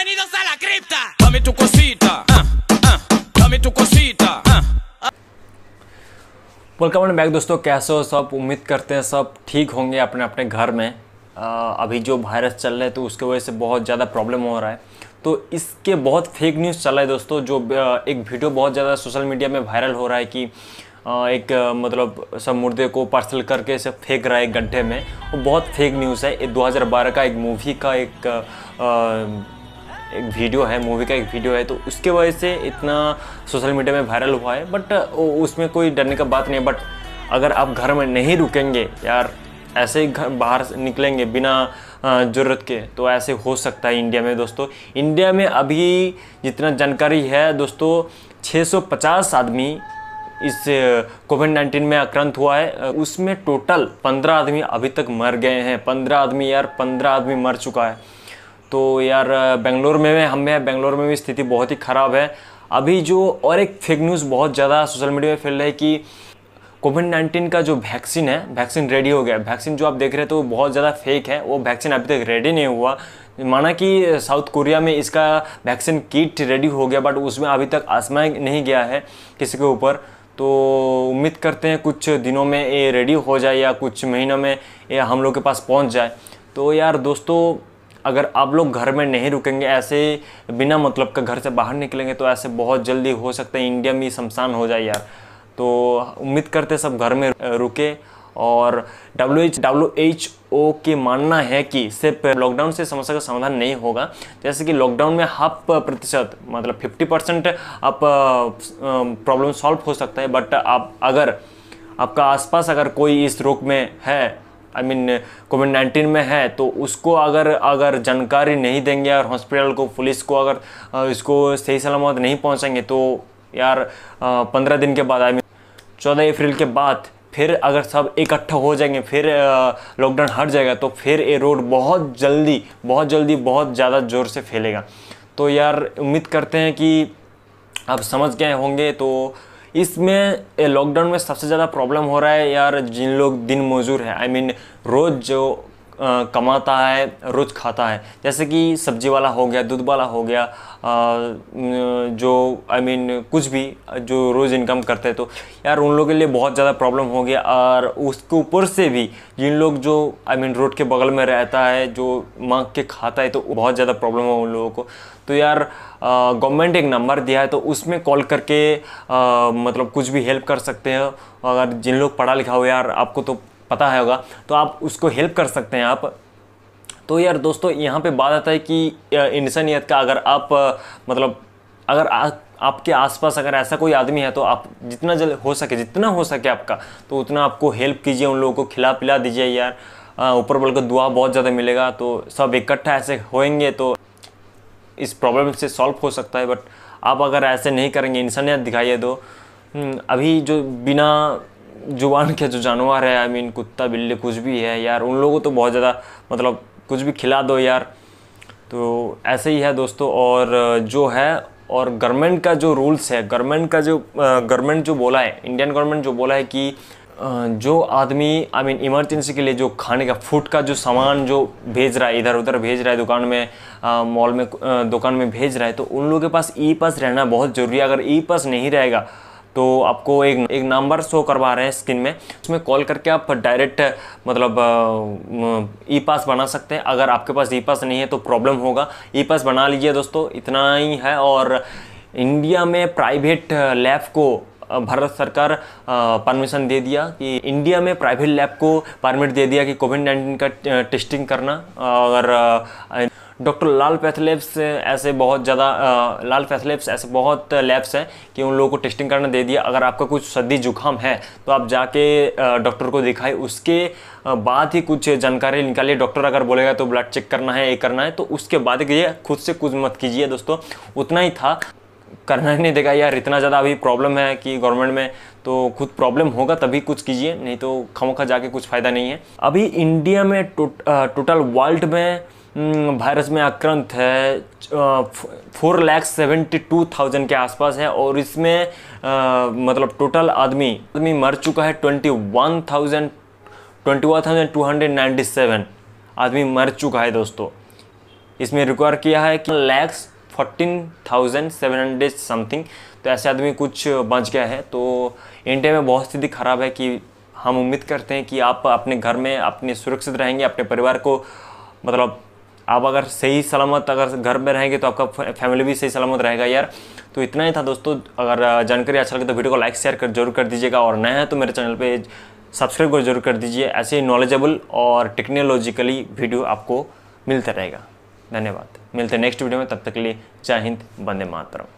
Bienvenidos a la cripta. Dame tu cosita. Ah, ah, dame tu cosita. Welcome and back दोस्तों कैसे हो सब उम्मीद करते हैं सब ठीक होंगे अपने अपने घर में आ, अभी जो वायरस चल रहा है तो उसके वजह से बहुत ज़्यादा प्रॉब्लम हो रहा है तो इसके बहुत फेक न्यूज़ चल रहा है दोस्तों जो एक वीडियो बहुत ज़्यादा सोशल मीडिया में वायरल हो रहा है कि एक मतलब सब मुर्दे को पार्सल करके सब फेंक रहा है गड्ढे में वो बहुत फेक न्यूज़ है दो 2012 का एक मूवी का एक आ, एक वीडियो है मूवी का एक वीडियो है तो उसके वजह से इतना सोशल मीडिया में वायरल हुआ है बट उसमें कोई डरने का बात नहीं है बट अगर आप घर में नहीं रुकेंगे यार ऐसे ही घर बाहर निकलेंगे बिना ज़रूरत के तो ऐसे हो सकता है इंडिया में दोस्तों इंडिया में अभी जितना जानकारी है दोस्तों 650 आदमी इस कोविड नाइन्टीन में आक्रांत हुआ है उसमें टोटल पंद्रह आदमी अभी तक मर गए हैं पंद्रह आदमी यार पंद्रह आदमी मर चुका है तो यार बेंगलोर में हमें बेंगलोर में भी स्थिति बहुत ही ख़राब है अभी जो और एक फेक न्यूज़ बहुत ज़्यादा सोशल मीडिया में फैल रहा है कि कोविड नाइन्टीन का जो वैक्सीन है वैक्सीन रेडी हो गया वैक्सीन जो आप देख रहे हैं तो वो बहुत ज़्यादा फेक है वो वैक्सीन अभी तक रेडी नहीं हुआ माना कि साउथ कोरिया में इसका वैक्सीन किट रेडी हो गया बट उसमें अभी तक आसमान नहीं गया है किसी के ऊपर तो उम्मीद करते हैं कुछ दिनों में ये रेडी हो जाए या कुछ महीनों में ये हम लोग के पास पहुंच जाए तो यार दोस्तों अगर आप लोग घर में नहीं रुकेंगे ऐसे बिना मतलब का घर से बाहर निकलेंगे तो ऐसे बहुत जल्दी हो सकता है इंडिया में शमशान हो जाए यार तो उम्मीद करते सब घर में रुके और W H W H O के मानना है कि सिर्फ लॉकडाउन से समस्या का समाधान नहीं होगा जैसे कि लॉकडाउन में हाफ प्रतिशत मतलब 50 परसेंट आप प्रॉब्लम सॉल्व हो सकता है बट आप अगर आपका आसपास अगर कोई इस रोग में है आई मीन कोविड नाइन्टीन में है तो उसको अगर अगर जानकारी नहीं देंगे और हॉस्पिटल को पुलिस को अगर इसको सही सलामत नहीं पहुँचेंगे तो यार पंद्रह दिन के बाद आई मीन चौदह अप्रैल के बाद फिर अगर सब इकट्ठा हो जाएंगे फिर लॉकडाउन हट जाएगा तो फिर ये रोड बहुत जल्दी बहुत जल्दी बहुत ज़्यादा ज़ोर से फैलेगा तो यार उम्मीद करते हैं कि आप समझ गए होंगे तो इसमें लॉकडाउन में सबसे ज़्यादा प्रॉब्लम हो रहा है यार जिन लोग दिन मजदूर हैं आई मीन रोज़ जो कमाता है रोज खाता है जैसे कि सब्जी वाला हो गया दूध वाला हो गया आ, जो आई I मीन mean, कुछ भी जो रोज़ इनकम करते हैं तो यार उन लोगों के लिए बहुत ज़्यादा प्रॉब्लम हो गया और उसके ऊपर से भी जिन लोग जो I I mean mean, road के बगल में रहता है जो मांग के खाता है तो बहुत ज़्यादा प्रॉब्लम हो उन लोगों को तो यार गवर्नमेंट एक नंबर दिया है तो उसमें कॉल करके आ, मतलब कुछ भी हेल्प कर सकते हैं अगर जिन लोग पढ़ा लिखा हो यार आपको तो पता है होगा तो आप उसको हेल्प कर सकते हैं आप तो यार दोस्तों यहाँ पे बात आता है कि इंसानियत का अगर आप मतलब अगर आ, आपके आसपास अगर ऐसा कोई आदमी है तो आप जितना जल्द हो सके जितना हो सके आपका तो उतना आपको हेल्प कीजिए उन लोगों को खिला पिला दीजिए यार ऊपर बल का दुआ बहुत ज़्यादा मिलेगा तो सब इकट्ठा ऐसे होएंगे तो इस प्रॉब्लम से सॉल्व हो सकता है बट आप अगर ऐसे नहीं करेंगे इंसानियत दिखाइए तो अभी जो बिना जुबान के जो जानवर है आई मीन कुत्ता बिल्ली कुछ भी है यार उन लोगों तो बहुत ज़्यादा मतलब कुछ भी खिला दो यार तो ऐसे ही है दोस्तों और जो है और गवर्नमेंट का जो रूल्स है गवर्नमेंट का जो गवर्नमेंट जो बोला है इंडियन गवर्नमेंट जो बोला है कि जो आदमी आई मीन इमरजेंसी के लिए जो खाने का फूड का जो सामान जो भेज रहा है इधर उधर भेज रहा है दुकान में मॉल में दुकान में भेज रहा है तो उन लोगों के पास ई पास रहना बहुत ज़रूरी है अगर ई पास नहीं रहेगा तो आपको एक एक नंबर शो करवा रहे हैं स्क्रीन में उसमें कॉल करके आप डायरेक्ट मतलब ई पास बना सकते हैं अगर आपके पास ई पास नहीं है तो प्रॉब्लम होगा ई पास बना लीजिए दोस्तों इतना ही है और इंडिया में प्राइवेट लैब को भारत सरकार परमिशन दे दिया कि इंडिया में प्राइवेट लैब को परमिट दे दिया कि कोविड नाइन्टीन का टेस्टिंग करना अगर डॉक्टर लाल पैथलेब्स ऐसे बहुत ज़्यादा लाल पैथलेब्स ऐसे बहुत लैब्स हैं कि उन लोगों को टेस्टिंग करने दे दिया अगर आपका कुछ सर्दी जुकाम है तो आप जाके डॉक्टर को दिखाए उसके बाद ही कुछ जानकारी निकालिए डॉक्टर अगर बोलेगा तो ब्लड चेक करना है ये करना है तो उसके बाद कीजिए खुद से कुछ मत कीजिए दोस्तों उतना ही था करना ही नहीं देगा यार इतना ज़्यादा अभी प्रॉब्लम है कि गवर्नमेंट में तो खुद प्रॉब्लम होगा तभी कुछ कीजिए नहीं तो खमोखा जाके कुछ फ़ायदा नहीं है अभी इंडिया में टोटल वर्ल्ड में वायरस हम्म, में आक्रांत है four lakh seventy two thousand के आसपास है और इसमें मतलब टोटल आदमी आदमी मर चुका है twenty one thousand twenty one thousand two hundred ninety seven आदमी मर चुका है दोस्तों इसमें रिक्वायर किया है कि lakhs fourteen thousand seven hundred something तो ऐसे आदमी कुछ बच गया है तो इंडिया में बहुत स्थिति खराब है कि हम उम्मीद करते हैं कि आप अपने घर में अपने सुरक्षित रहेंगे अपने परिवार को मतलब आप अगर सही सलामत अगर घर में रहेंगे तो आपका फैमिली भी सही सलामत रहेगा यार तो इतना ही था दोस्तों अगर जानकारी अच्छा लगे तो वीडियो को लाइक शेयर कर जरूर कर दीजिएगा और नया है तो मेरे चैनल पर सब्सक्राइब कर जरूर कर दीजिए ऐसे ही नॉलेजेबल और टेक्नोलॉजिकली वीडियो आपको मिलता रहेगा धन्यवाद मिलते हैं नेक्स्ट वीडियो में तब तक के लिए जय हिंद बंदे मातरम